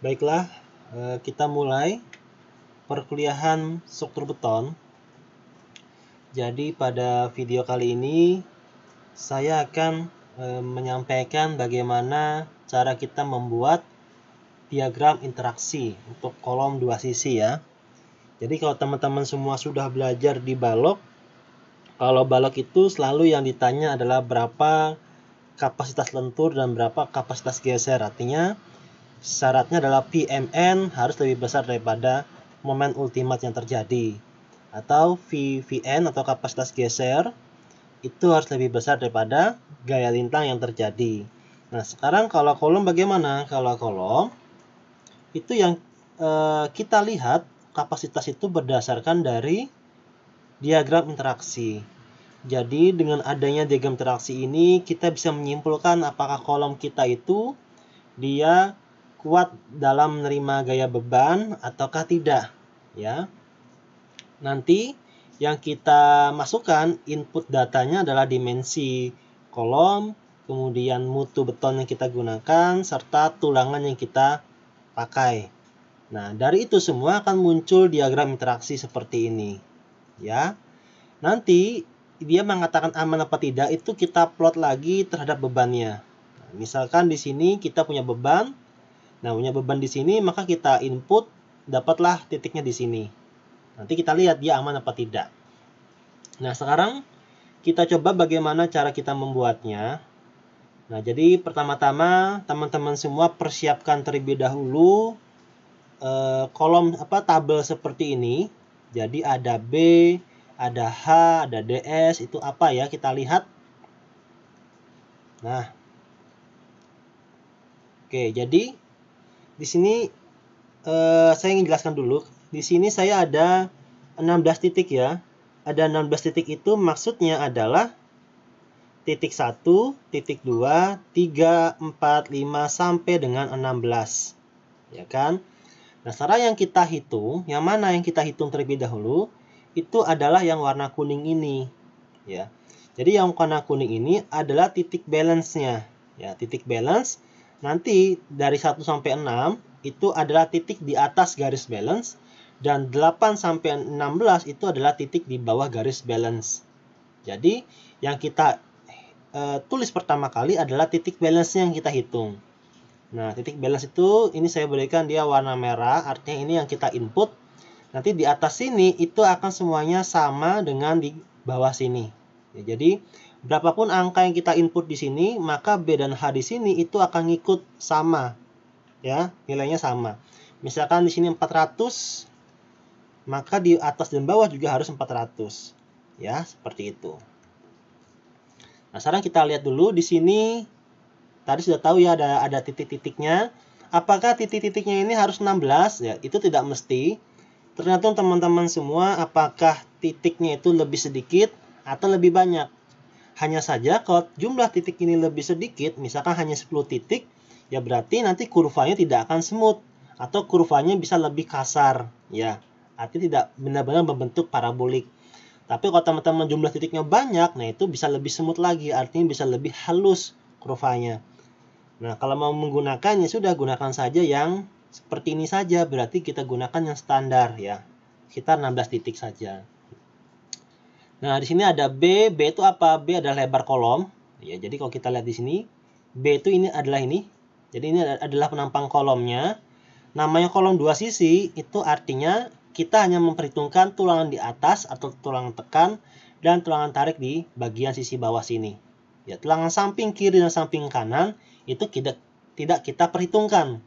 Baiklah, eh, kita mulai perkuliahan struktur beton. Jadi pada video kali ini saya akan eh, menyampaikan bagaimana cara kita membuat diagram interaksi untuk kolom dua sisi ya. Jadi kalau teman-teman semua sudah belajar di balok, kalau balok itu selalu yang ditanya adalah berapa kapasitas lentur dan berapa kapasitas geser. Artinya Syaratnya adalah PMN harus lebih besar daripada momen ultimat yang terjadi atau VVN atau kapasitas geser itu harus lebih besar daripada gaya lintang yang terjadi. Nah, sekarang kalau kolom bagaimana? Kalau kolom itu yang e, kita lihat kapasitas itu berdasarkan dari diagram interaksi. Jadi dengan adanya diagram interaksi ini kita bisa menyimpulkan apakah kolom kita itu dia kuat dalam menerima gaya beban ataukah tidak ya nanti yang kita masukkan input datanya adalah dimensi kolom kemudian mutu beton yang kita gunakan serta tulangan yang kita pakai nah dari itu semua akan muncul diagram interaksi seperti ini ya nanti dia mengatakan aman apa tidak itu kita plot lagi terhadap bebannya nah, misalkan di sini kita punya beban Nah, punya beban di sini, maka kita input, dapatlah titiknya di sini. Nanti kita lihat dia aman apa tidak. Nah, sekarang kita coba bagaimana cara kita membuatnya. Nah, jadi pertama-tama teman-teman semua persiapkan terlebih dahulu eh, kolom apa tabel seperti ini. Jadi ada B, ada H, ada DS, itu apa ya? Kita lihat. Nah. Oke, jadi di sini eh, saya ingin jelaskan dulu. Di sini saya ada 16 titik ya. Ada 16 titik itu maksudnya adalah titik 1, titik 2, 3, 4, 5 sampai dengan 16. Ya kan? Nah, sekarang yang kita hitung, yang mana yang kita hitung terlebih dahulu? Itu adalah yang warna kuning ini, ya. Jadi yang warna kuning ini adalah titik balance-nya, ya, titik balance Nanti dari 1 sampai 6 itu adalah titik di atas garis balance dan 8 sampai 16 itu adalah titik di bawah garis balance. Jadi yang kita e, tulis pertama kali adalah titik balance yang kita hitung. Nah, titik balance itu ini saya berikan dia warna merah, artinya ini yang kita input. Nanti di atas sini itu akan semuanya sama dengan di bawah sini. Ya, jadi Berapapun angka yang kita input di sini, maka B dan H di sini itu akan ngikut sama. Ya, nilainya sama. Misalkan di sini 400, maka di atas dan bawah juga harus 400. Ya, seperti itu. Nah, sekarang kita lihat dulu di sini tadi sudah tahu ya ada ada titik-titiknya. Apakah titik-titiknya ini harus 16? Ya, itu tidak mesti. Ternyata teman-teman semua apakah titiknya itu lebih sedikit atau lebih banyak. Hanya saja kalau jumlah titik ini lebih sedikit, misalkan hanya 10 titik, ya berarti nanti kurvanya tidak akan smooth atau kurvanya bisa lebih kasar, ya. Artinya tidak benar-benar membentuk parabolik. Tapi kalau teman-teman jumlah titiknya banyak, nah itu bisa lebih smooth lagi, artinya bisa lebih halus kurvanya. Nah, kalau mau menggunakan ya sudah gunakan saja yang seperti ini saja, berarti kita gunakan yang standar ya. Sekitar 16 titik saja. Nah, di sini ada B. B itu apa? B adalah lebar kolom. Ya, jadi kalau kita lihat di sini, B itu ini adalah ini. Jadi ini adalah penampang kolomnya. Namanya kolom dua sisi itu artinya kita hanya memperhitungkan tulangan di atas atau tulangan tekan dan tulangan tarik di bagian sisi bawah sini. Ya, tulangan samping kiri dan samping kanan itu tidak tidak kita perhitungkan.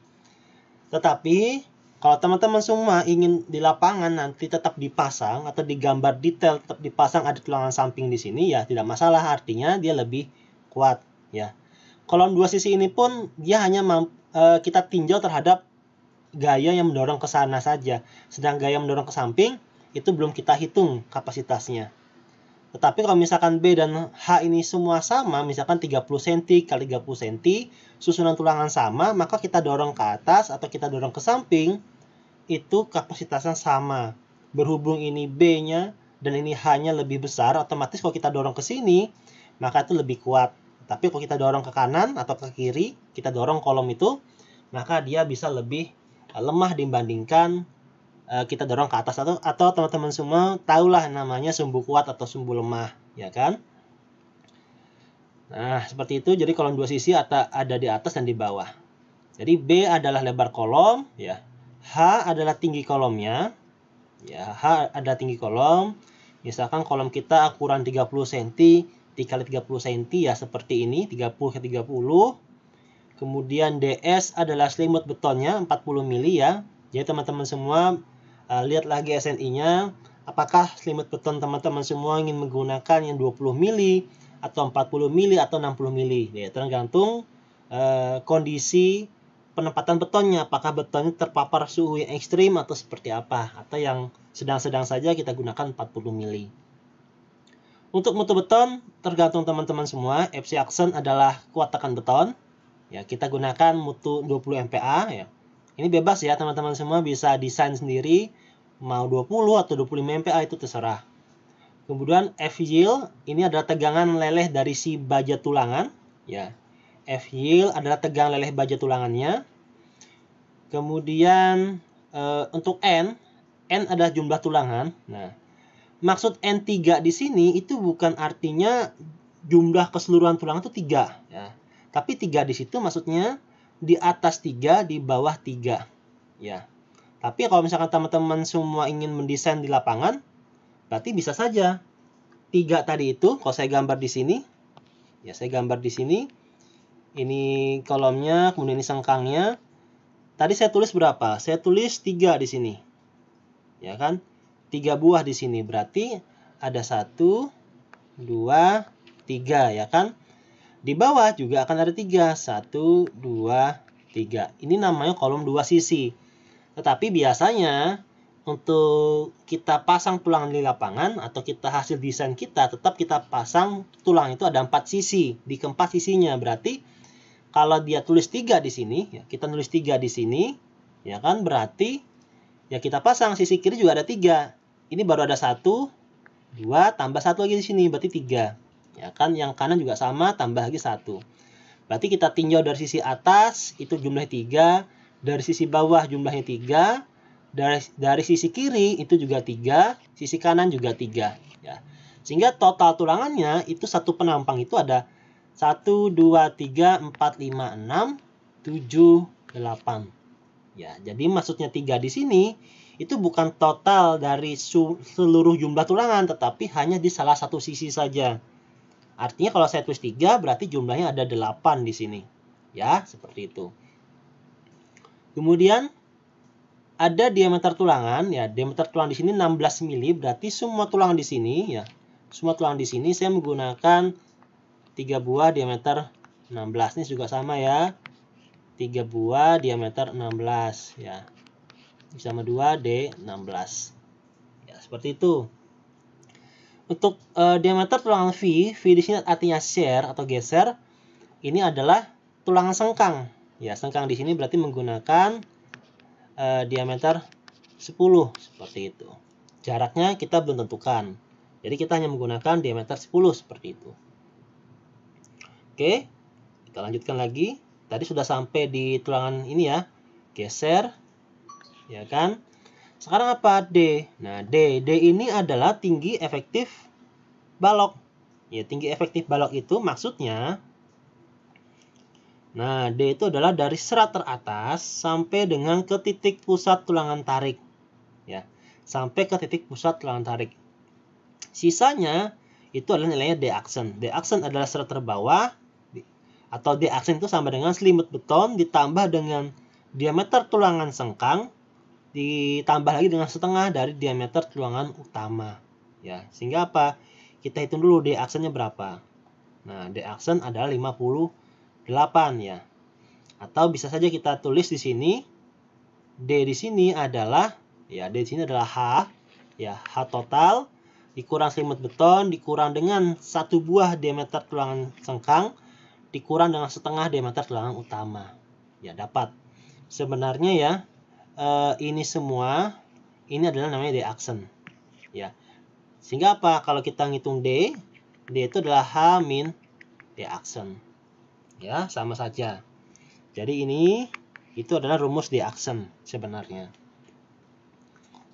Tetapi kalau teman-teman semua ingin di lapangan nanti tetap dipasang atau digambar detail tetap dipasang ada tulangan samping di sini ya tidak masalah artinya dia lebih kuat ya. Kolom dua sisi ini pun dia hanya e, kita tinjau terhadap gaya yang mendorong ke sana saja. Sedang gaya mendorong ke samping itu belum kita hitung kapasitasnya. Tetapi kalau misalkan B dan H ini semua sama, misalkan 30 cm kali 30 cm, susunan tulangan sama, maka kita dorong ke atas atau kita dorong ke samping, itu kapasitasnya sama. Berhubung ini B-nya dan ini H-nya lebih besar, otomatis kalau kita dorong ke sini, maka itu lebih kuat. Tapi kalau kita dorong ke kanan atau ke kiri, kita dorong kolom itu, maka dia bisa lebih eh, lemah dibandingkan eh, kita dorong ke atas atau atau teman-teman semua tahulah namanya sumbu kuat atau sumbu lemah, ya kan? Nah, seperti itu. Jadi kolom dua sisi ada ada di atas dan di bawah. Jadi B adalah lebar kolom, ya. H adalah tinggi kolomnya. Ya, H adalah tinggi kolom. Misalkan kolom kita ukuran 30 cm, 3 30 cm ya seperti ini, 30 ke 30. Kemudian DS adalah selimut betonnya 40 mili ya. Jadi teman-teman semua uh, lihat lagi SNI-nya apakah selimut beton teman-teman semua ingin menggunakan yang 20 mili atau 40 mili atau 60 mili ya tergantung uh, kondisi penempatan betonnya apakah betonnya terpapar suhu yang ekstrim atau seperti apa atau yang sedang-sedang saja kita gunakan 40 mili untuk mutu beton tergantung teman-teman semua FC Aksen adalah kuat tekan beton ya kita gunakan mutu 20 MPa ya ini bebas ya teman-teman semua bisa desain sendiri mau 20 atau 25 MPa itu terserah kemudian F yield ini adalah tegangan leleh dari si baja tulangan ya F heel adalah tegang leleh baja tulangannya. Kemudian e, untuk N, N adalah jumlah tulangan. Nah, maksud N3 di sini itu bukan artinya jumlah keseluruhan tulangan itu 3 ya. Tapi 3 di situ maksudnya di atas 3, di bawah 3 ya. Tapi kalau misalkan teman-teman semua ingin mendesain di lapangan, berarti bisa saja 3 tadi itu kalau saya gambar di sini ya saya gambar di sini ini kolomnya, kemudian ini sengkangnya. Tadi saya tulis berapa? Saya tulis tiga di sini. Ya kan? Tiga buah di sini. Berarti ada satu, dua, tiga, ya kan? Di bawah juga akan ada tiga, satu, dua, tiga. Ini namanya kolom dua sisi. Tetapi biasanya untuk kita pasang tulang di lapangan atau kita hasil desain kita tetap kita pasang tulang itu ada empat sisi di keempat sisinya berarti kalau dia tulis tiga di sini, ya, kita tulis tiga di sini, ya kan? Berarti ya kita pasang sisi kiri juga ada tiga. Ini baru ada satu, dua, tambah satu lagi di sini, berarti tiga, Ya kan? Yang kanan juga sama, tambah lagi satu. Berarti kita tinjau dari sisi atas, itu jumlahnya tiga, Dari sisi bawah jumlahnya tiga, Dari, dari sisi kiri itu juga tiga, sisi kanan juga tiga, Ya. Sehingga total tulangannya itu satu penampang itu ada 1, 2, 3, 4, 5, 6, 7, 8. Ya, jadi maksudnya 3 di sini itu bukan total dari seluruh jumlah tulangan, tetapi hanya di salah satu sisi saja. Artinya kalau saya tulis 3, berarti jumlahnya ada 8 di sini. Ya, seperti itu. Kemudian ada diameter tulangan ya diameter tulang di sini 16 mm, berarti semua tulang di sini ya semua tulang di sini saya menggunakan 3 buah diameter 16 ini juga sama ya 3 buah diameter 16 ya sama 2 D16 ya seperti itu untuk uh, diameter tulangan V V di sini artinya share atau geser ini adalah tulangan sengkang ya sengkang di sini berarti menggunakan uh, diameter 10 seperti itu jaraknya kita belum tentukan jadi kita hanya menggunakan diameter 10 seperti itu Oke, kita lanjutkan lagi. Tadi sudah sampai di tulangan ini ya. Geser, ya kan? Sekarang apa D? Nah, D. D ini adalah tinggi efektif balok. Ya, tinggi efektif balok itu maksudnya Nah, D itu adalah dari serat teratas sampai dengan ke titik pusat tulangan tarik. Ya, sampai ke titik pusat tulangan tarik. Sisanya itu adalah nilainya D aksen. D aksen adalah serat terbawah atau di aksen itu sama dengan selimut beton ditambah dengan diameter tulangan sengkang ditambah lagi dengan setengah dari diameter tulangan utama ya sehingga apa kita hitung dulu di aksennya berapa nah di aksen adalah 58 ya atau bisa saja kita tulis di sini D di sini adalah ya D di sini adalah H ya H total dikurang selimut beton dikurang dengan satu buah diameter tulangan sengkang dikurang dengan setengah diameter telangan utama. Ya, dapat. Sebenarnya ya, eh, ini semua, ini adalah namanya D-aksen. Ya. Sehingga apa? Kalau kita ngitung D, D itu adalah H min D-aksen. Ya, sama saja. Jadi ini, itu adalah rumus D-aksen sebenarnya.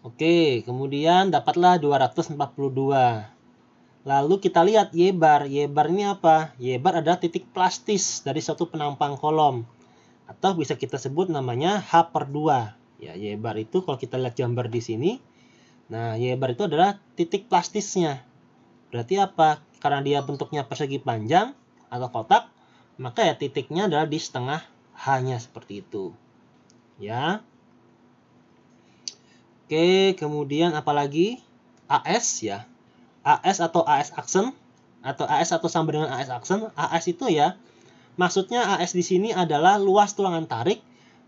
Oke, kemudian dapatlah 242. Lalu kita lihat Y-bar. Y-bar ini apa? Y-bar adalah titik plastis dari suatu penampang kolom. Atau bisa kita sebut namanya H per 2. Ya, Y-bar itu kalau kita lihat gambar di sini. Nah, Y-bar itu adalah titik plastisnya. Berarti apa? Karena dia bentuknya persegi panjang atau kotak, maka ya titiknya adalah di setengah H-nya seperti itu. Ya. Oke, kemudian apalagi AS ya. AS atau AS aksen atau AS atau sama dengan AS aksen. AS itu ya maksudnya AS di sini adalah luas tulangan tarik,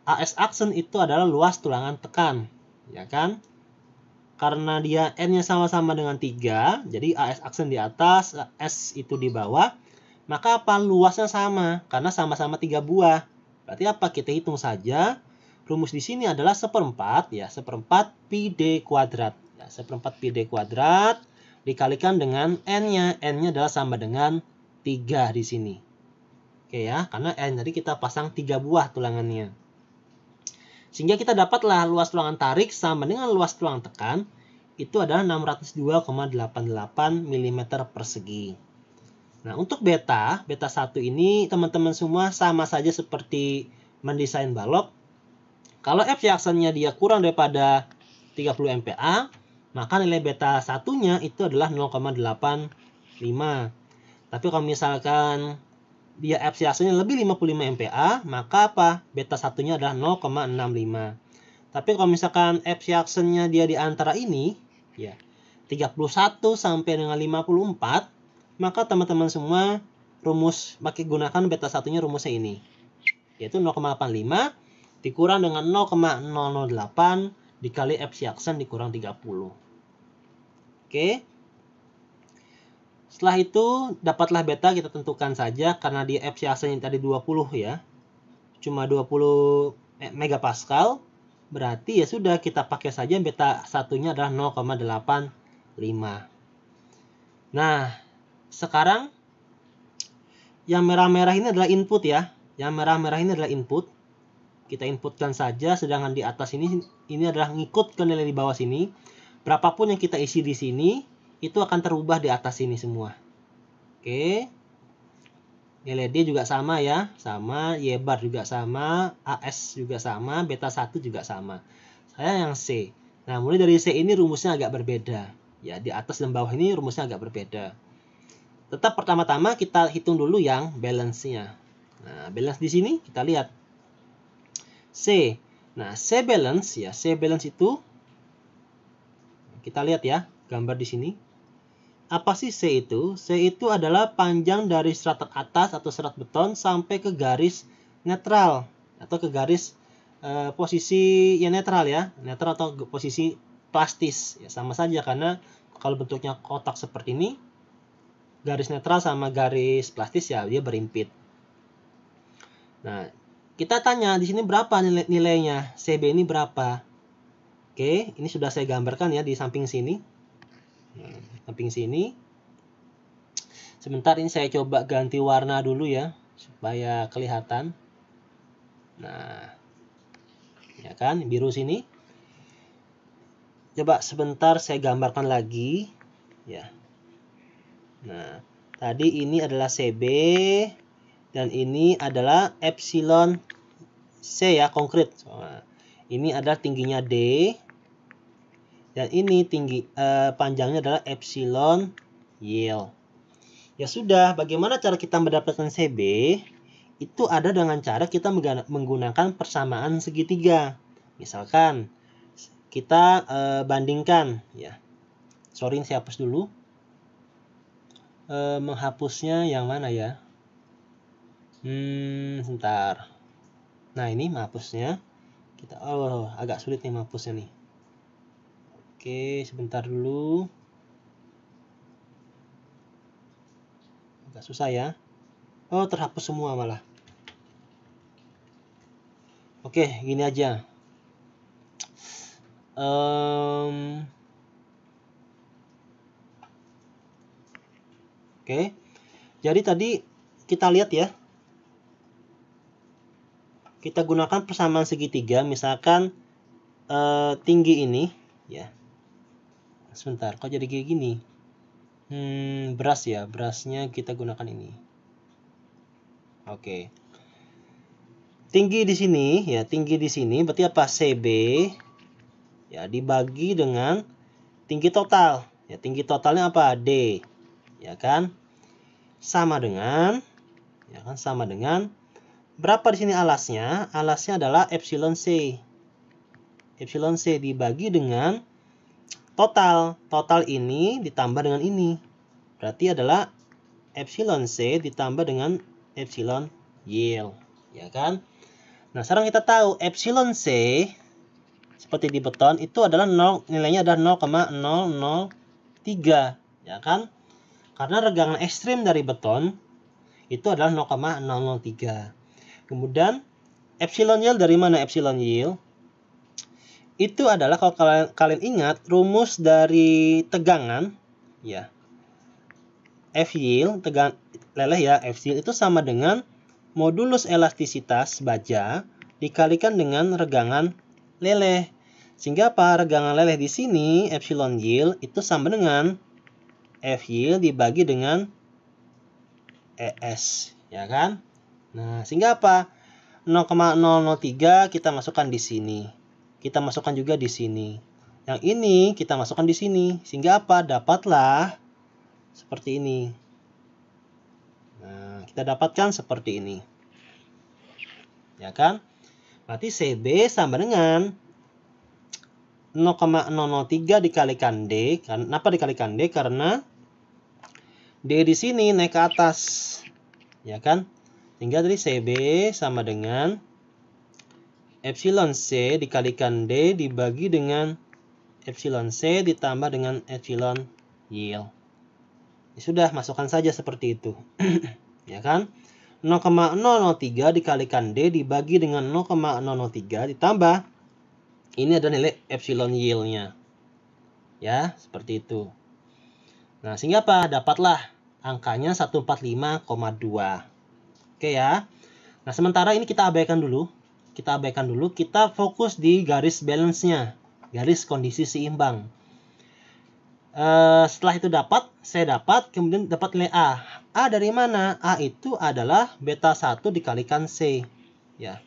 AS aksen itu adalah luas tulangan tekan, ya kan? Karena dia n-nya sama-sama dengan 3, jadi AS aksen di atas, S itu di bawah, maka apa? Luasnya sama, karena sama-sama 3 buah. Berarti apa? Kita hitung saja. Rumus di sini adalah seperempat, ya, seperempat pi d kuadrat. Ya, seperempat pi d kuadrat dikalikan dengan n-nya. n-nya adalah sama dengan 3 di sini. Oke ya, karena n tadi kita pasang 3 buah tulangannya. Sehingga kita dapatlah luas tulangan tarik sama dengan luas tulangan tekan itu adalah 602,88 mm persegi. Nah, untuk beta, beta 1 ini teman-teman semua sama saja seperti mendesain balok. Kalau F nya dia kurang daripada 30 MPa, maka nilai beta satunya itu adalah 0,85. Tapi kalau misalkan dia epsilonnya lebih 55 MPa, maka apa? Beta satunya adalah 0,65. Tapi kalau misalkan epsilonnya dia di antara ini, ya 31 sampai dengan 54, maka teman-teman semua rumus pakai gunakan beta satunya rumusnya ini, yaitu 0,85 dikurang dengan 0,008 dikali epsilon dikurang 30. Oke. Setelah itu dapatlah beta kita tentukan saja karena di fcac yang tadi 20 ya. Cuma 20 eh, megapascal berarti ya sudah kita pakai saja beta satunya adalah 0,85. Nah, sekarang yang merah-merah ini adalah input ya. Yang merah-merah ini adalah input. Kita inputkan saja sedangkan di atas ini ini adalah ngikut ke nilai di bawah sini. Berapapun yang kita isi di sini, itu akan terubah di atas sini semua. Oke. Nilai juga sama ya, sama, Y bar juga sama, AS juga sama, beta 1 juga sama. Saya yang C. Nah, mulai dari C ini rumusnya agak berbeda. Ya, di atas dan bawah ini rumusnya agak berbeda. Tetap pertama-tama kita hitung dulu yang balance-nya. Nah, balance di sini kita lihat. C. Nah, C balance ya, C balance itu kita lihat ya, gambar di sini. Apa sih C itu? C itu adalah panjang dari serat atas atau serat beton sampai ke garis netral atau ke garis e, posisi yang netral ya, netral atau posisi plastis. Ya sama saja karena kalau bentuknya kotak seperti ini, garis netral sama garis plastis ya dia berimpit. Nah, kita tanya di sini berapa nilai nilainya? CB ini berapa? Oke, ini sudah saya gambarkan ya di samping sini. Nah, samping sini. Sebentar ini saya coba ganti warna dulu ya, supaya kelihatan. Nah, ya kan, biru sini. Coba sebentar saya gambarkan lagi. Ya. Nah, tadi ini adalah CB dan ini adalah epsilon C ya, konkret. Nah, ini adalah tingginya D. Dan ini tinggi eh, panjangnya adalah epsilon yel. Ya sudah, bagaimana cara kita mendapatkan CB? Itu ada dengan cara kita menggunakan persamaan segitiga. Misalkan kita eh, bandingkan ya. Sorry, saya hapus dulu. Eh, menghapusnya yang mana ya? Hmm, sebentar. Nah, ini menghapusnya kita oh, oh, oh agak sulit nih mampusnya nih oke sebentar dulu agak susah ya oh terhapus semua malah oke gini aja um, oke jadi tadi kita lihat ya kita gunakan persamaan segitiga misalkan e, tinggi ini ya sebentar kok jadi kayak gini hmm, beras ya berasnya kita gunakan ini oke tinggi di sini ya tinggi di sini berarti apa CB ya dibagi dengan tinggi total ya tinggi totalnya apa D ya kan sama dengan ya kan sama dengan Berapa di sini alasnya? Alasnya adalah epsilon C. Epsilon C dibagi dengan total. Total ini ditambah dengan ini. Berarti adalah epsilon C ditambah dengan epsilon yield. Ya kan? Nah, sekarang kita tahu epsilon C seperti di beton itu adalah 0, nilainya adalah 0,003. Ya kan? Karena regangan ekstrim dari beton itu adalah 0,003. Kemudian epsilon yield dari mana epsilon yield? Itu adalah kalau kalian, kalian ingat rumus dari tegangan ya. F yield tegang leleh ya, F yield itu sama dengan modulus elastisitas baja dikalikan dengan regangan leleh. Sehingga apa? Regangan leleh di sini epsilon yield itu sama dengan F yield dibagi dengan ES, ya kan? Nah, sehingga apa? 0,003 kita masukkan di sini. Kita masukkan juga di sini. Yang ini kita masukkan di sini. Sehingga apa? Dapatlah seperti ini. Nah, kita dapatkan seperti ini. Ya kan? Berarti CB sama dengan 0,003 dikalikan D. Kan? Kenapa dikalikan D? Karena D di sini naik ke atas. Ya kan? Sehingga dari CB sama dengan epsilon C dikalikan D dibagi dengan epsilon C ditambah dengan epsilon yield. Ya sudah, masukkan saja seperti itu. ya kan? 0,003 dikalikan D dibagi dengan 0,003 ditambah ini ada nilai epsilon yieldnya. Ya, seperti itu. Nah, sehingga apa? Dapatlah angkanya 145,2. Oke ya. Nah, sementara ini kita abaikan dulu. Kita abaikan dulu, kita fokus di garis balance-nya, garis kondisi seimbang. Uh, setelah itu dapat, saya dapat, kemudian dapat nilai A. A dari mana? A itu adalah beta 1 dikalikan C. Ya.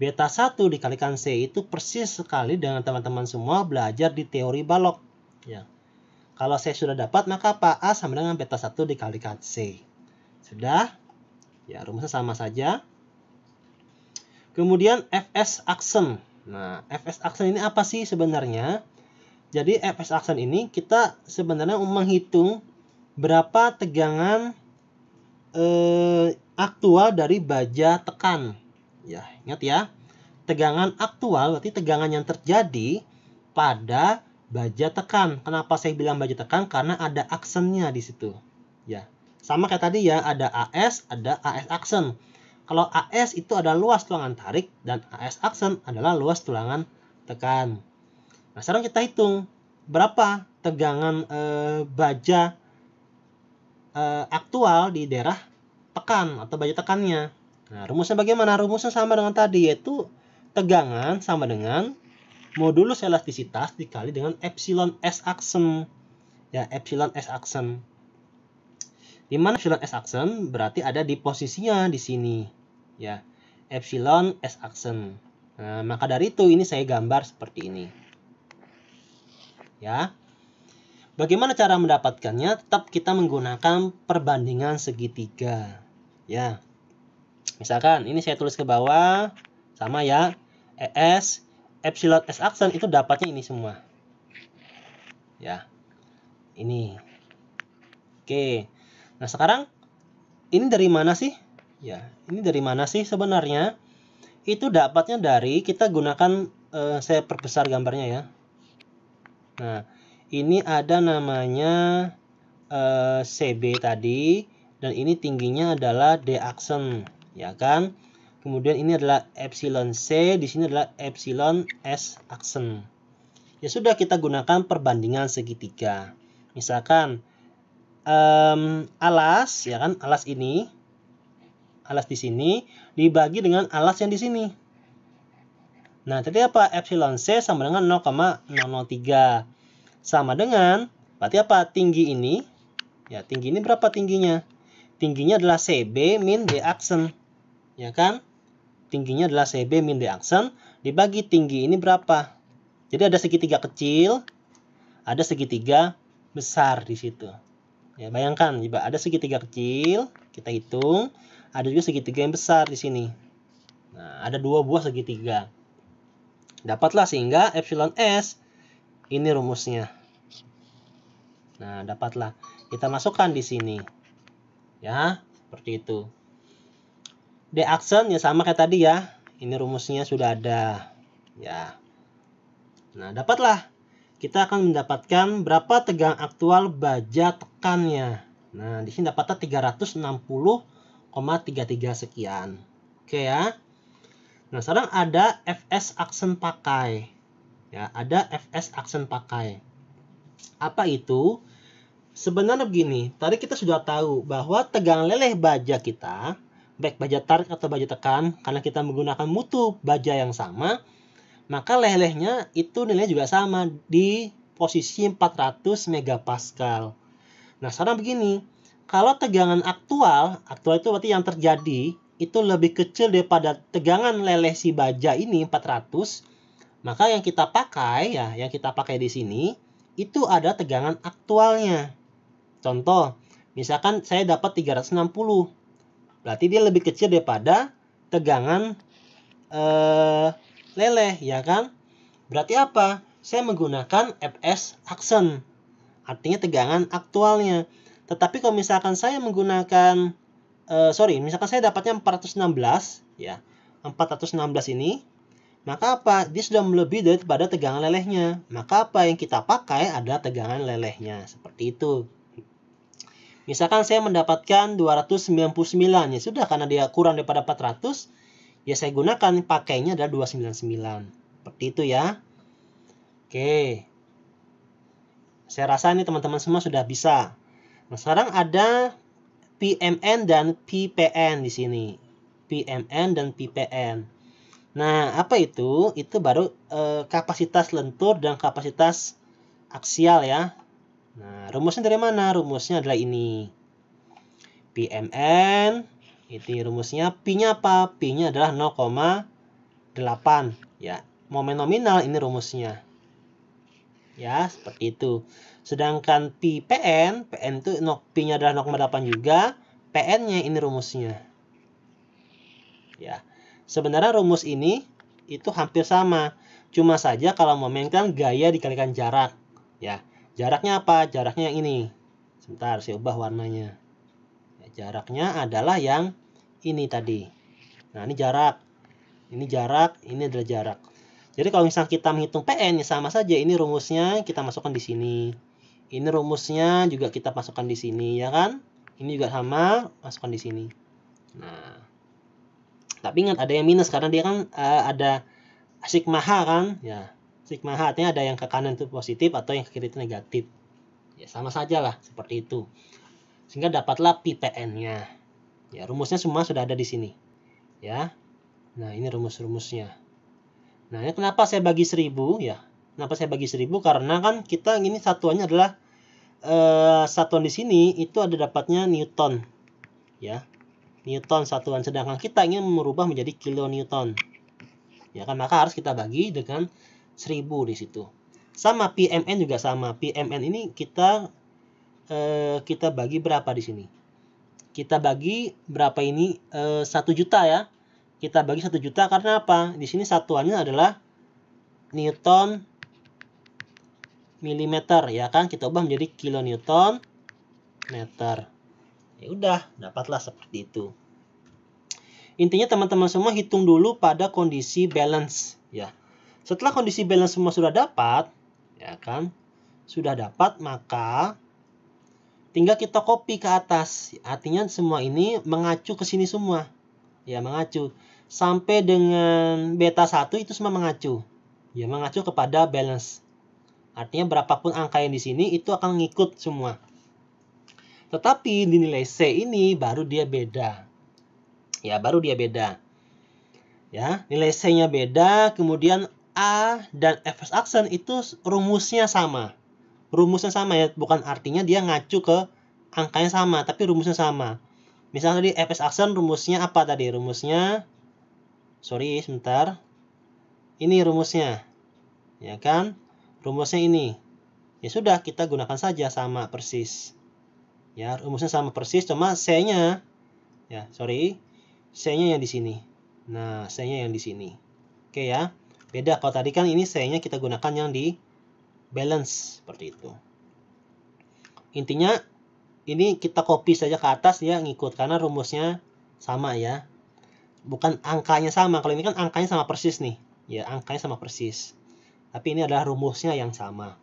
Beta 1 dikalikan C itu persis sekali dengan teman-teman semua belajar di teori balok. Ya. Kalau saya sudah dapat, maka apa? A sama dengan beta 1 dikalikan C. Sudah? Ya, rumusnya sama saja. Kemudian fs action. Nah, fs action ini apa sih sebenarnya? Jadi fs action ini kita sebenarnya menghitung berapa tegangan eh, aktual dari baja tekan. Ya, ingat ya. Tegangan aktual berarti tegangan yang terjadi pada baja tekan. Kenapa saya bilang baja tekan? Karena ada aksennya di situ. Ya. Sama kayak tadi ya, ada AS, ada AS aksen. Kalau AS itu adalah luas tulangan tarik dan AS aksen adalah luas tulangan tekan. Nah, sekarang kita hitung berapa tegangan e, baja e, aktual di daerah tekan atau baja tekannya. Nah, rumusnya bagaimana? Rumusnya sama dengan tadi yaitu tegangan sama dengan modulus elastisitas dikali dengan epsilon S aksen. Ya, epsilon S aksen. Di mana epsilon S aksen berarti ada di posisinya di sini. Ya, epsilon S aksen. Nah, maka dari itu ini saya gambar seperti ini. Ya. Bagaimana cara mendapatkannya? Tetap kita menggunakan perbandingan segitiga. Ya. Misalkan ini saya tulis ke bawah sama ya. ES epsilon S aksen itu dapatnya ini semua. Ya. Ini. Oke. Nah, sekarang ini dari mana sih? Ya, ini dari mana sih sebenarnya? Itu dapatnya dari kita gunakan eh, saya perbesar gambarnya ya. Nah, ini ada namanya eh, CB tadi dan ini tingginya adalah D aksen, ya kan? Kemudian ini adalah epsilon C, di sini adalah epsilon S aksen. Ya sudah kita gunakan perbandingan segitiga. Misalkan um, alas ya kan alas ini alas di sini dibagi dengan alas yang di sini. Nah, tadi apa? Epsilon C sama dengan 0,003. Sama dengan, berarti apa? Tinggi ini, ya tinggi ini berapa tingginya? Tingginya adalah CB min D aksen. Ya kan? Tingginya adalah CB min D aksen dibagi tinggi ini berapa? Jadi ada segitiga kecil, ada segitiga besar di situ. Ya, bayangkan jika ada segitiga kecil, kita hitung, ada juga segitiga yang besar di sini. Nah, ada dua buah segitiga. Dapatlah sehingga epsilon S ini rumusnya. Nah, dapatlah. Kita masukkan di sini. Ya, seperti itu. D aksen ya sama kayak tadi ya. Ini rumusnya sudah ada. Ya. Nah, dapatlah kita akan mendapatkan berapa tegang aktual baja tekannya. Nah, di sini dapatnya 360,33 sekian. Oke ya. Nah, sekarang ada FS action pakai. Ya, ada FS action pakai. Apa itu? Sebenarnya begini, tadi kita sudah tahu bahwa tegang leleh baja kita, baik baja tarik atau baja tekan, karena kita menggunakan mutu baja yang sama, maka lelehnya itu nilainya juga sama di posisi 400 megapascal. Nah, sekarang begini, kalau tegangan aktual, aktual itu berarti yang terjadi itu lebih kecil daripada tegangan leleh si baja ini 400, maka yang kita pakai ya, yang kita pakai di sini itu ada tegangan aktualnya. Contoh, misalkan saya dapat 360. Berarti dia lebih kecil daripada tegangan eh leleh, ya kan? Berarti apa? Saya menggunakan FS action, artinya tegangan aktualnya. Tetapi kalau misalkan saya menggunakan, uh, sorry, misalkan saya dapatnya 416, ya, 416 ini, maka apa? Dia sudah melebihi daripada tegangan lelehnya. Maka apa yang kita pakai adalah tegangan lelehnya, seperti itu. Misalkan saya mendapatkan 299, ya sudah karena dia kurang daripada 400, ya saya gunakan pakainya adalah 299 seperti itu ya oke saya rasa ini teman-teman semua sudah bisa nah sekarang ada PMN dan PPN di sini PMN dan PPN nah apa itu itu baru eh, kapasitas lentur dan kapasitas aksial ya nah rumusnya dari mana rumusnya adalah ini PMN itu rumusnya P-nya apa? P-nya adalah 0,8 ya. Momen nominal ini rumusnya. Ya, seperti itu. Sedangkan PPN, PN, PN itu P-nya adalah 0,8 juga, PN-nya ini rumusnya. Ya. Sebenarnya rumus ini itu hampir sama. Cuma saja kalau momen kan gaya dikalikan jarak. Ya. Jaraknya apa? Jaraknya yang ini. Sebentar, saya ubah warnanya. Jaraknya adalah yang ini tadi. Nah, ini jarak. Ini jarak, ini adalah jarak. Jadi kalau misalnya kita menghitung PN, ya sama saja. Ini rumusnya kita masukkan di sini. Ini rumusnya juga kita masukkan di sini, ya kan? Ini juga sama, masukkan di sini. Nah, tapi ingat ada yang minus karena dia kan uh, ada sigma H kan, ya. Sigma H artinya ada yang ke kanan itu positif atau yang ke kiri itu negatif. Ya sama saja lah seperti itu sehingga dapatlah pi nya Ya, rumusnya semua sudah ada di sini. Ya. Nah, ini rumus-rumusnya. Nah, ini ya, kenapa saya bagi seribu, ya? Kenapa saya bagi seribu Karena kan kita ini satuannya adalah eh, satuan di sini itu ada dapatnya newton. Ya. Newton satuan sedangkan kita ingin merubah menjadi kilo newton, Ya kan maka harus kita bagi dengan seribu di situ. Sama PMN juga sama. PMN ini kita eh, kita bagi berapa di sini? Kita bagi berapa ini? Eh, juta ya. Kita bagi 1 juta karena apa? Di sini satuannya adalah Newton milimeter ya kan kita ubah menjadi kilonewton meter ya udah dapatlah seperti itu intinya teman-teman semua hitung dulu pada kondisi balance ya setelah kondisi balance semua sudah dapat ya kan sudah dapat maka Tinggal kita copy ke atas. Artinya semua ini mengacu ke sini semua. Ya, mengacu. Sampai dengan beta 1 itu semua mengacu. Ya, mengacu kepada balance. Artinya berapapun angka yang di sini itu akan ngikut semua. Tetapi di nilai C ini baru dia beda. Ya, baru dia beda. Ya, nilai C-nya beda, kemudian A dan F action itu rumusnya sama rumusnya sama ya bukan artinya dia ngacu ke angkanya sama tapi rumusnya sama misalnya tadi fs aksen rumusnya apa tadi rumusnya sorry sebentar ini rumusnya ya kan rumusnya ini ya sudah kita gunakan saja sama persis ya rumusnya sama persis cuma c nya ya sorry c nya yang di sini nah c nya yang di sini oke ya beda kalau tadi kan ini c nya kita gunakan yang di balance seperti itu intinya ini kita copy saja ke atas ya ngikut karena rumusnya sama ya bukan angkanya sama kalau ini kan angkanya sama persis nih ya angkanya sama persis tapi ini adalah rumusnya yang sama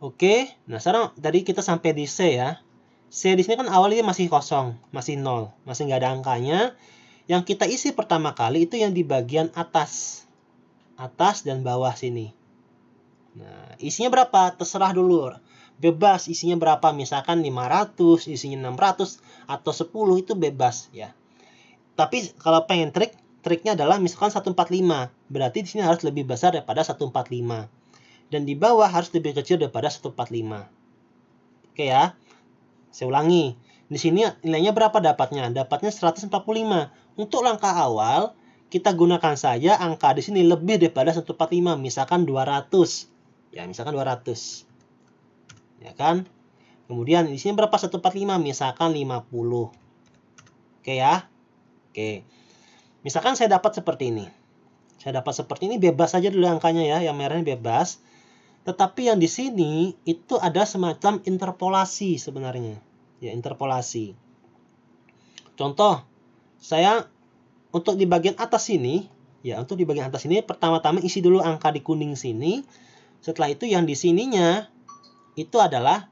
oke nah sekarang tadi kita sampai di C ya C di sini kan awalnya masih kosong masih nol masih nggak ada angkanya yang kita isi pertama kali itu yang di bagian atas atas dan bawah sini Nah, isinya berapa? Terserah dulu. Bebas isinya berapa? Misalkan 500, isinya 600 atau 10 itu bebas ya. Tapi kalau pengen trik, triknya adalah misalkan 145. Berarti di sini harus lebih besar daripada 145. Dan di bawah harus lebih kecil daripada 145. Oke ya. Saya ulangi. Di sini nilainya berapa dapatnya? Dapatnya 145. Untuk langkah awal, kita gunakan saja angka di sini lebih daripada 145, misalkan 200 ya misalkan 200 ya kan kemudian di sini berapa 145 misalkan 50 oke ya oke misalkan saya dapat seperti ini saya dapat seperti ini bebas saja dulu angkanya ya yang merahnya bebas tetapi yang di sini itu ada semacam interpolasi sebenarnya ya interpolasi contoh saya untuk di bagian atas sini ya untuk di bagian atas ini pertama-tama isi dulu angka di kuning sini setelah itu yang di sininya itu adalah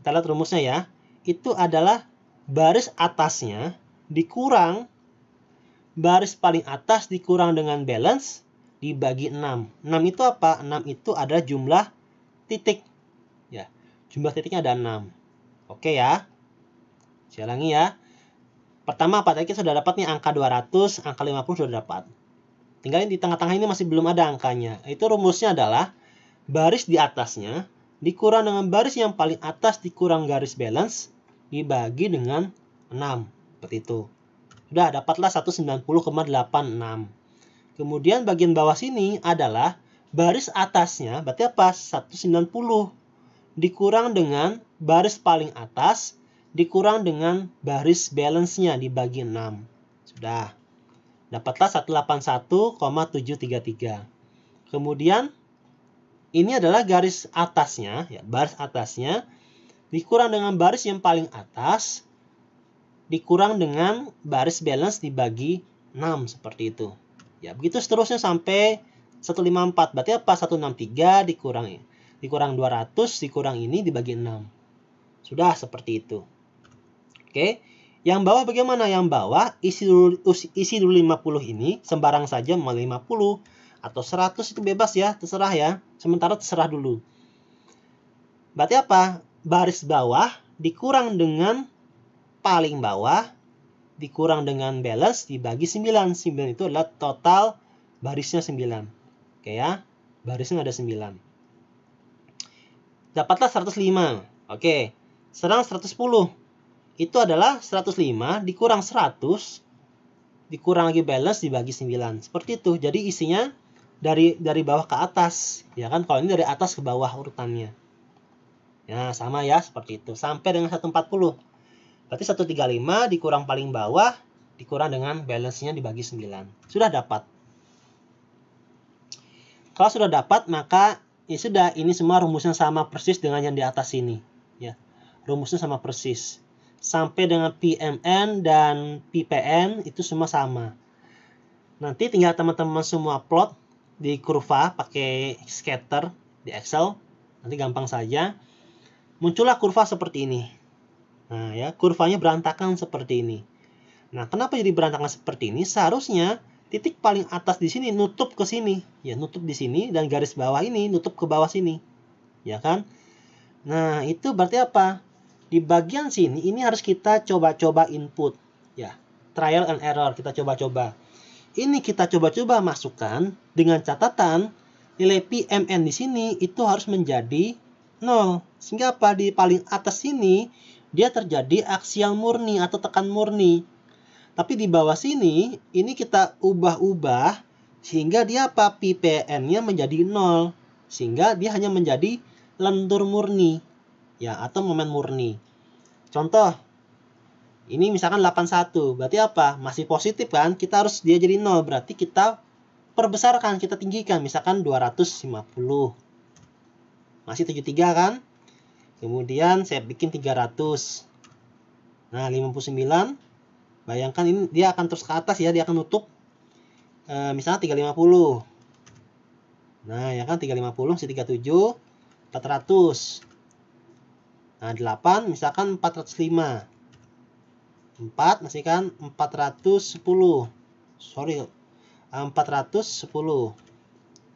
kita lihat rumusnya ya. Itu adalah baris atasnya dikurang baris paling atas dikurang dengan balance dibagi 6. 6 itu apa? 6 itu adalah jumlah titik. Ya. Jumlah titiknya ada 6. Oke ya. Saya ya. Pertama apa tadi kita sudah dapat nih angka 200, angka 50 sudah dapat. Tinggalin di tengah-tengah ini masih belum ada angkanya. Itu rumusnya adalah baris di atasnya dikurang dengan baris yang paling atas dikurang garis balance dibagi dengan 6 seperti itu. Sudah dapatlah 190,86. Kemudian bagian bawah sini adalah baris atasnya berarti apa? 190 dikurang dengan baris paling atas dikurang dengan baris balance-nya dibagi 6. Sudah. Dapatlah 181,733. Kemudian ini adalah garis atasnya, ya, baris atasnya dikurang dengan baris yang paling atas dikurang dengan baris balance dibagi 6 seperti itu. Ya, begitu seterusnya sampai 154. Berarti apa? 163 dikurangi dikurang 200 dikurang ini dibagi 6. Sudah seperti itu. Oke. Yang bawah bagaimana? Yang bawah isi dulu, isi dulu 50 ini sembarang saja mau 50 atau 100 itu bebas ya, terserah ya. Sementara terserah dulu. Berarti apa? Baris bawah dikurang dengan paling bawah dikurang dengan balance dibagi 9. 9 itu adalah total barisnya 9. Oke ya. Barisnya ada 9. Dapatlah 105. Oke. Serang 110. Itu adalah 105 dikurang 100 dikurang lagi balance dibagi 9. Seperti itu. Jadi isinya dari dari bawah ke atas ya kan kalau ini dari atas ke bawah urutannya ya sama ya seperti itu sampai dengan 140 berarti 135 dikurang paling bawah dikurang dengan balance-nya dibagi 9 sudah dapat kalau sudah dapat maka ya sudah ini semua rumusnya sama persis dengan yang di atas ini ya rumusnya sama persis sampai dengan PMN dan PPN itu semua sama nanti tinggal teman-teman semua plot di kurva pakai scatter di Excel nanti gampang saja muncullah kurva seperti ini nah ya kurvanya berantakan seperti ini nah kenapa jadi berantakan seperti ini seharusnya titik paling atas di sini nutup ke sini ya nutup di sini dan garis bawah ini nutup ke bawah sini ya kan nah itu berarti apa di bagian sini ini harus kita coba-coba input ya trial and error kita coba-coba ini kita coba-coba masukkan dengan catatan nilai PMN di sini itu harus menjadi 0. Sehingga apa di paling atas sini dia terjadi aksial murni atau tekan murni. Tapi di bawah sini ini kita ubah-ubah sehingga dia apa PPN-nya menjadi 0. Sehingga dia hanya menjadi lentur murni ya atau momen murni. Contoh ini misalkan 81, berarti apa? Masih positif kan? Kita harus dia jadi 0, berarti kita perbesarkan, kita tinggikan, misalkan 250. Masih 73 kan? Kemudian saya bikin 300. Nah, 59. Bayangkan ini dia akan terus ke atas ya, dia akan nutup. E, misalnya 350. Nah, ya kan 350 masih 37, 400. Nah, 8 misalkan 405. 4 masih kan 410 sorry 410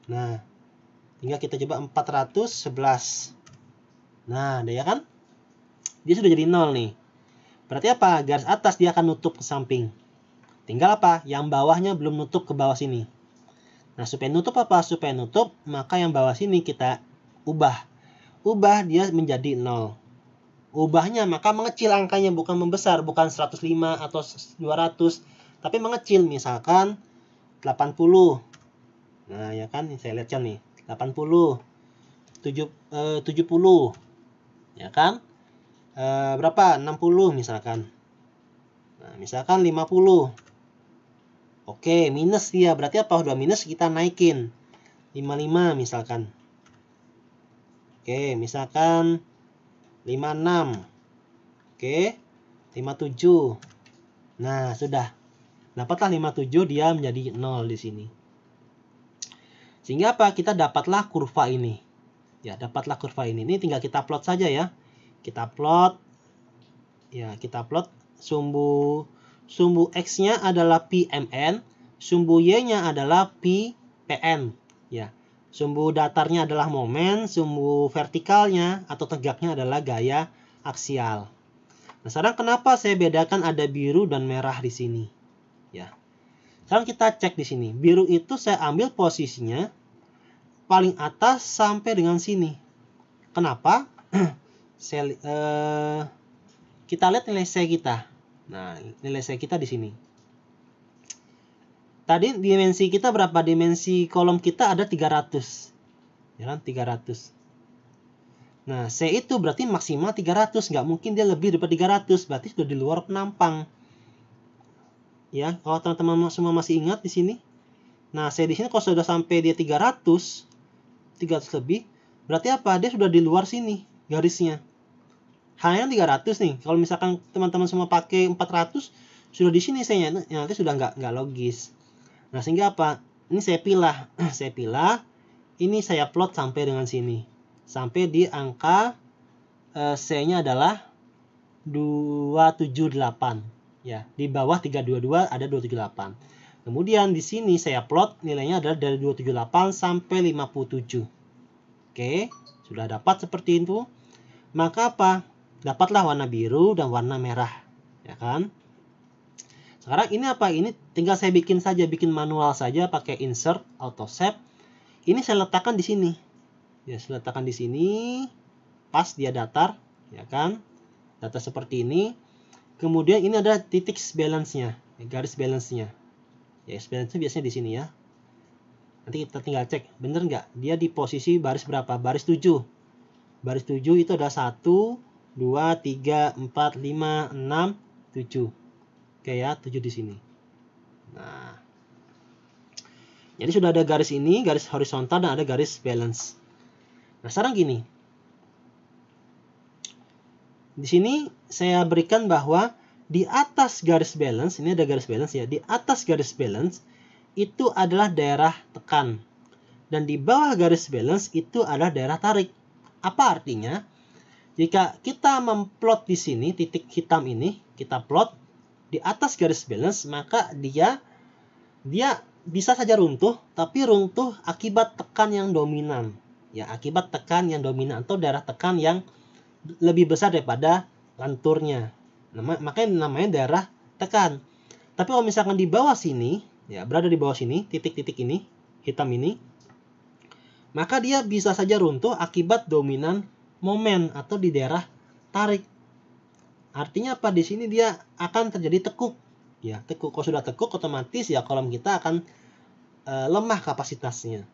nah tinggal kita coba 411 nah ada ya kan dia sudah jadi nol nih berarti apa garis atas dia akan nutup ke samping tinggal apa yang bawahnya belum nutup ke bawah sini nah supaya nutup apa supaya nutup maka yang bawah sini kita ubah ubah dia menjadi nol ubahnya maka mengecil angkanya bukan membesar bukan 105 atau 200 tapi mengecil misalkan 80 nah ya kan saya lihat nih 80 7, eh, 70 ya kan eh, berapa 60 misalkan nah misalkan 50 oke minus dia berarti apa udah minus kita naikin 55 misalkan oke misalkan 56 oke 57 nah sudah dapatlah 57 dia menjadi 0 di sini sehingga apa kita dapatlah kurva ini ya dapatlah kurva ini ini tinggal kita plot saja ya kita plot ya kita plot sumbu sumbu x-nya adalah PMN sumbu y-nya adalah PPN ya Sumbu datarnya adalah momen, sumbu vertikalnya atau tegaknya adalah gaya aksial. Nah, sekarang kenapa saya bedakan ada biru dan merah di sini? Ya. Sekarang kita cek di sini. Biru itu saya ambil posisinya paling atas sampai dengan sini. Kenapa? saya, eh, kita lihat nilai C kita. Nah, nilai C kita di sini. Tadi dimensi kita berapa? Dimensi kolom kita ada 300. Ya kan? 300. Nah, C itu berarti maksimal 300. Nggak mungkin dia lebih daripada 300. Berarti sudah di luar penampang. Ya, kalau teman-teman semua masih ingat di sini. Nah, C di sini kalau sudah sampai dia 300, 300 lebih, berarti apa? Dia sudah di luar sini garisnya. Hanya 300 nih. Kalau misalkan teman-teman semua pakai 400, sudah di sini saya nah, nanti sudah nggak nggak logis. Nah, sehingga apa? Ini saya pilah, saya pilah. Ini saya plot sampai dengan sini. Sampai di angka eh, C-nya adalah 278 ya. Di bawah 322 ada 278. Kemudian di sini saya plot nilainya adalah dari 278 sampai 57. Oke, sudah dapat seperti itu. Maka apa? Dapatlah warna biru dan warna merah, ya kan? Sekarang ini apa? Ini tinggal saya bikin saja, bikin manual saja pakai insert auto shape. Ini saya letakkan di sini. Ya, saya letakkan di sini. Pas dia datar, ya kan? Data seperti ini. Kemudian ini ada titik balance-nya, ya, garis balance-nya. Ya, balance-nya biasanya di sini ya. Nanti kita tinggal cek, bener nggak? Dia di posisi baris berapa? Baris 7. Baris 7 itu ada 1, 2, 3, 4, 5, 6, 7. Oke ya, 7 di sini. Nah. Jadi sudah ada garis ini, garis horizontal dan ada garis balance. Nah, sekarang gini. Di sini saya berikan bahwa di atas garis balance, ini ada garis balance ya, di atas garis balance itu adalah daerah tekan. Dan di bawah garis balance itu adalah daerah tarik. Apa artinya? Jika kita memplot di sini titik hitam ini, kita plot di atas garis balance maka dia dia bisa saja runtuh tapi runtuh akibat tekan yang dominan ya akibat tekan yang dominan atau daerah tekan yang lebih besar daripada lenturnya Nama, makanya namanya daerah tekan tapi kalau misalkan di bawah sini ya berada di bawah sini titik-titik ini hitam ini maka dia bisa saja runtuh akibat dominan momen atau di daerah tarik Artinya apa? Di sini dia akan terjadi tekuk. Ya, tekuk. Kalau sudah tekuk otomatis ya kolom kita akan e, lemah kapasitasnya.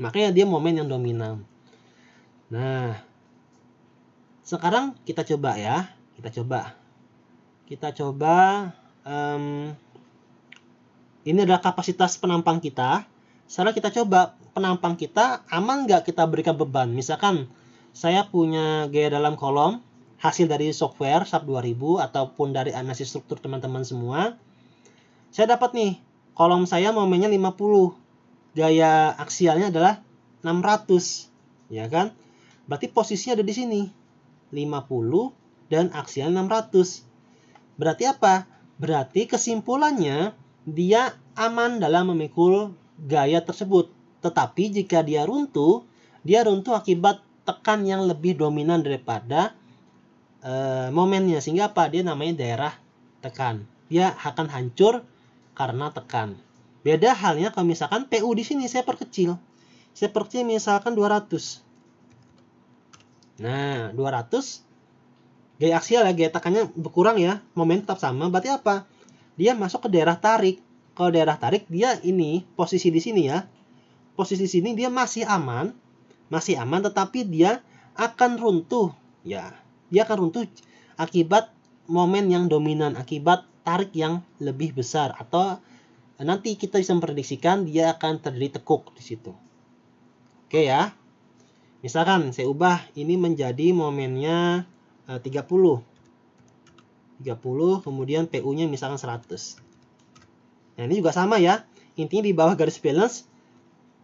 Makanya dia momen yang dominan. Nah, sekarang kita coba ya. Kita coba. Kita coba um, ini adalah kapasitas penampang kita. Sekarang kita coba penampang kita aman nggak kita berikan beban. Misalkan saya punya gaya dalam kolom hasil dari software SAP 2000 ataupun dari analisis struktur teman-teman semua. Saya dapat nih, kolom saya momennya 50. Gaya aksialnya adalah 600, ya kan? Berarti posisinya ada di sini. 50 dan aksial 600. Berarti apa? Berarti kesimpulannya dia aman dalam memikul gaya tersebut. Tetapi jika dia runtuh, dia runtuh akibat tekan yang lebih dominan daripada e, momennya sehingga apa dia namanya daerah tekan dia akan hancur karena tekan beda halnya kalau misalkan PU di sini saya perkecil saya perkecil misalkan 200 nah 200 gaya aksial ya gaya tekannya berkurang ya momen tetap sama berarti apa dia masuk ke daerah tarik kalau daerah tarik dia ini posisi di sini ya posisi sini dia masih aman masih aman tetapi dia akan runtuh ya dia akan runtuh akibat momen yang dominan, akibat tarik yang lebih besar atau nanti kita bisa memprediksikan dia akan terjadi tekuk di situ. Oke ya. Misalkan saya ubah ini menjadi momennya 30. Eh, 30 kemudian PU-nya misalkan 100. Nah, ini juga sama ya. Intinya di bawah garis balance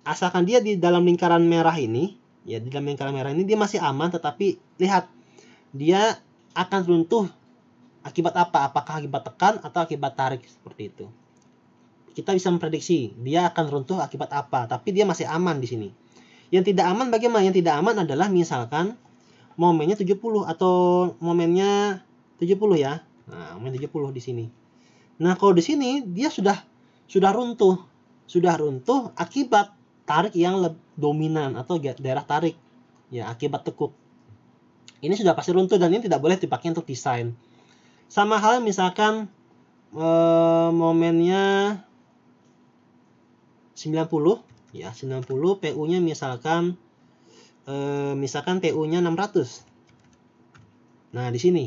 asalkan dia di dalam lingkaran merah ini, ya di dalam lingkaran merah ini dia masih aman tetapi lihat dia akan runtuh akibat apa? Apakah akibat tekan atau akibat tarik seperti itu? Kita bisa memprediksi dia akan runtuh akibat apa, tapi dia masih aman di sini. Yang tidak aman bagaimana? Yang tidak aman adalah misalkan momennya 70 atau momennya 70 ya. Nah, momen 70 di sini. Nah, kalau di sini dia sudah sudah runtuh, sudah runtuh akibat tarik yang dominan atau daerah tarik ya akibat tekuk ini sudah pasti runtuh dan ini tidak boleh dipakai untuk desain. Sama halnya misalkan e, momennya 90 ya 90 PU-nya misalkan e, misalkan PU-nya 600. Nah, di sini.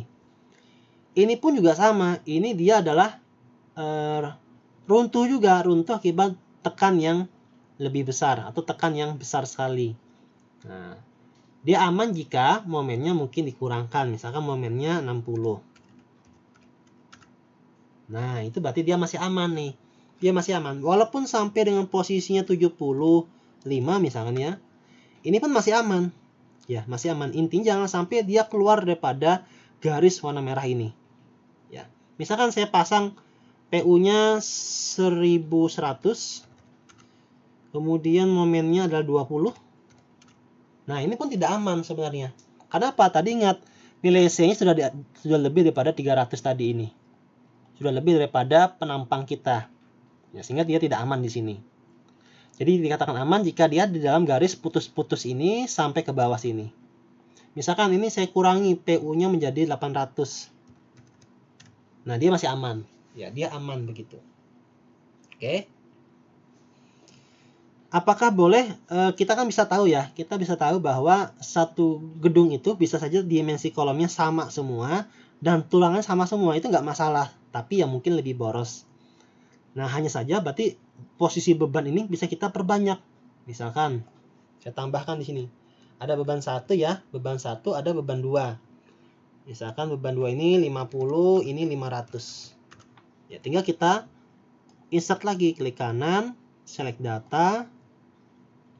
Ini pun juga sama, ini dia adalah e, runtuh juga, runtuh akibat tekan yang lebih besar atau tekan yang besar sekali. Nah, dia aman jika momennya mungkin dikurangkan, misalkan momennya 60. Nah, itu berarti dia masih aman nih. Dia masih aman. Walaupun sampai dengan posisinya 75 misalkan ya. Ini pun masih aman. Ya, masih aman. Intinya jangan sampai dia keluar daripada garis warna merah ini. Ya. Misalkan saya pasang PU-nya 1100. Kemudian momennya adalah 20 Nah, ini pun tidak aman sebenarnya. Kenapa? Tadi ingat nilai C-nya sudah sudah lebih daripada 300 tadi ini. Sudah lebih daripada penampang kita. Ya, sehingga dia tidak aman di sini. Jadi dikatakan aman jika dia di dalam garis putus-putus ini sampai ke bawah sini. Misalkan ini saya kurangi PU-nya menjadi 800. Nah, dia masih aman. Ya, dia aman begitu. Oke. Okay apakah boleh eh, kita kan bisa tahu ya kita bisa tahu bahwa satu gedung itu bisa saja dimensi kolomnya sama semua dan tulangan sama semua itu nggak masalah tapi yang mungkin lebih boros nah hanya saja berarti posisi beban ini bisa kita perbanyak misalkan saya tambahkan di sini ada beban satu ya beban satu ada beban dua misalkan beban dua ini 50 ini 500 ya tinggal kita insert lagi klik kanan select data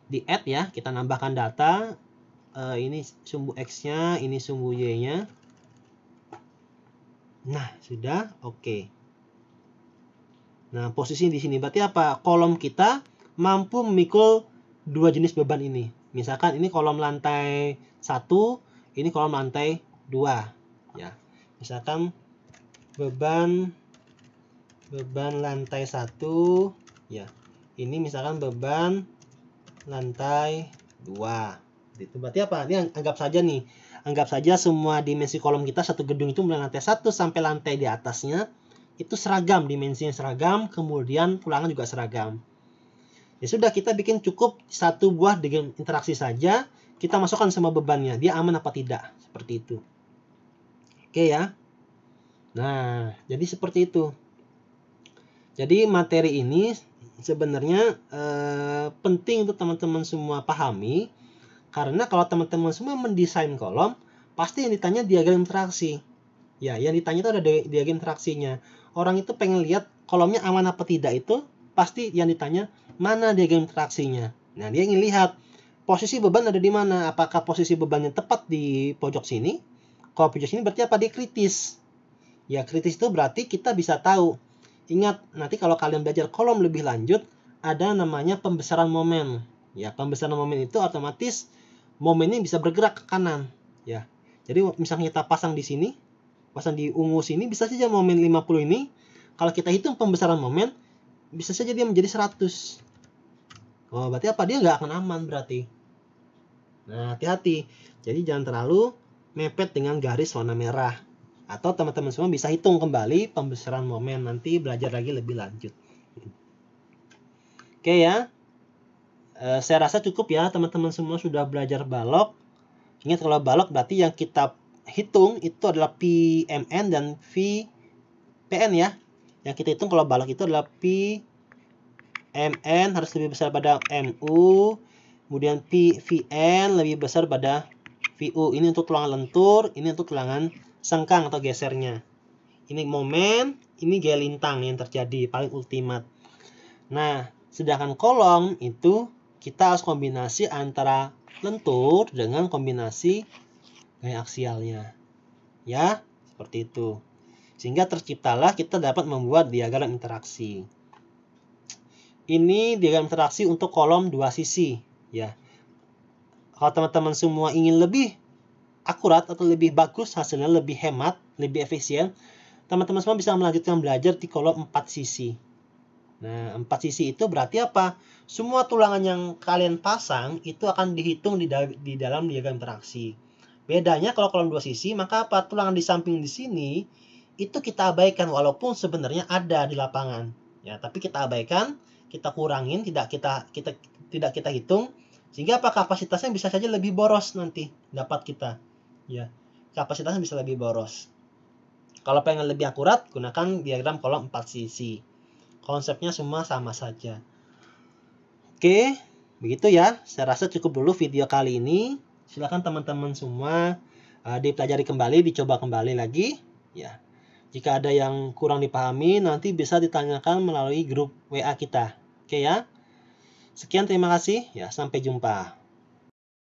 di add ya kita nambahkan data uh, ini sumbu x nya ini sumbu y nya nah sudah oke okay. nah posisi di sini berarti apa kolom kita mampu memikul dua jenis beban ini misalkan ini kolom lantai satu ini kolom lantai dua ya misalkan beban beban lantai satu ya ini misalkan beban lantai 2. Itu berarti apa? Ini anggap saja nih, anggap saja semua dimensi kolom kita satu gedung itu mulai lantai 1 sampai lantai di atasnya itu seragam, dimensinya seragam, kemudian ulangan juga seragam. Ya sudah kita bikin cukup satu buah dengan interaksi saja, kita masukkan semua bebannya, dia aman apa tidak, seperti itu. Oke ya. Nah, jadi seperti itu. Jadi materi ini sebenarnya eh, penting untuk teman-teman semua pahami karena kalau teman-teman semua mendesain kolom pasti yang ditanya diagram interaksi ya yang ditanya itu ada diagram interaksinya orang itu pengen lihat kolomnya aman apa tidak itu pasti yang ditanya mana diagram interaksinya nah dia ingin lihat posisi beban ada di mana apakah posisi bebannya tepat di pojok sini kalau pojok sini berarti apa dia kritis ya kritis itu berarti kita bisa tahu Ingat, nanti kalau kalian belajar kolom lebih lanjut, ada namanya pembesaran momen. Ya, pembesaran momen itu otomatis momen ini bisa bergerak ke kanan. Ya, jadi misalnya kita pasang di sini, pasang di ungu sini, bisa saja momen 50 ini. Kalau kita hitung pembesaran momen, bisa saja dia menjadi 100. Oh, berarti apa? Dia nggak akan aman berarti. Nah, hati-hati. Jadi jangan terlalu mepet dengan garis warna merah atau teman-teman semua bisa hitung kembali pembesaran momen nanti belajar lagi lebih lanjut. Oke ya, e, saya rasa cukup ya teman-teman semua sudah belajar balok. Ingat kalau balok berarti yang kita hitung itu adalah PMN dan VPN ya. Yang kita hitung kalau balok itu adalah PMN harus lebih besar pada MU, kemudian PVN lebih besar pada VU. Ini untuk tulangan lentur, ini untuk tulangan sengkang atau gesernya. Ini momen, ini gelintang yang terjadi paling ultimat Nah, sedangkan kolom itu kita harus kombinasi antara lentur dengan kombinasi gaya aksialnya. Ya, seperti itu. Sehingga terciptalah kita dapat membuat diagram interaksi. Ini diagram interaksi untuk kolom dua sisi, ya. Kalau teman-teman semua ingin lebih akurat atau lebih bagus hasilnya, lebih hemat, lebih efisien, teman-teman semua bisa melanjutkan belajar di kolom 4 sisi. Nah, 4 sisi itu berarti apa? Semua tulangan yang kalian pasang itu akan dihitung di, da di dalam diagram interaksi. Bedanya kalau kolom dua sisi, maka apa? Tulangan di samping di sini itu kita abaikan walaupun sebenarnya ada di lapangan. Ya, tapi kita abaikan, kita kurangin, tidak kita kita tidak kita hitung sehingga apa kapasitasnya bisa saja lebih boros nanti dapat kita ya kapasitasnya bisa lebih boros kalau pengen lebih akurat gunakan diagram kolom 4 sisi konsepnya semua sama saja oke begitu ya saya rasa cukup dulu video kali ini silahkan teman-teman semua uh, dipelajari kembali dicoba kembali lagi ya jika ada yang kurang dipahami nanti bisa ditanyakan melalui grup WA kita oke ya sekian terima kasih ya sampai jumpa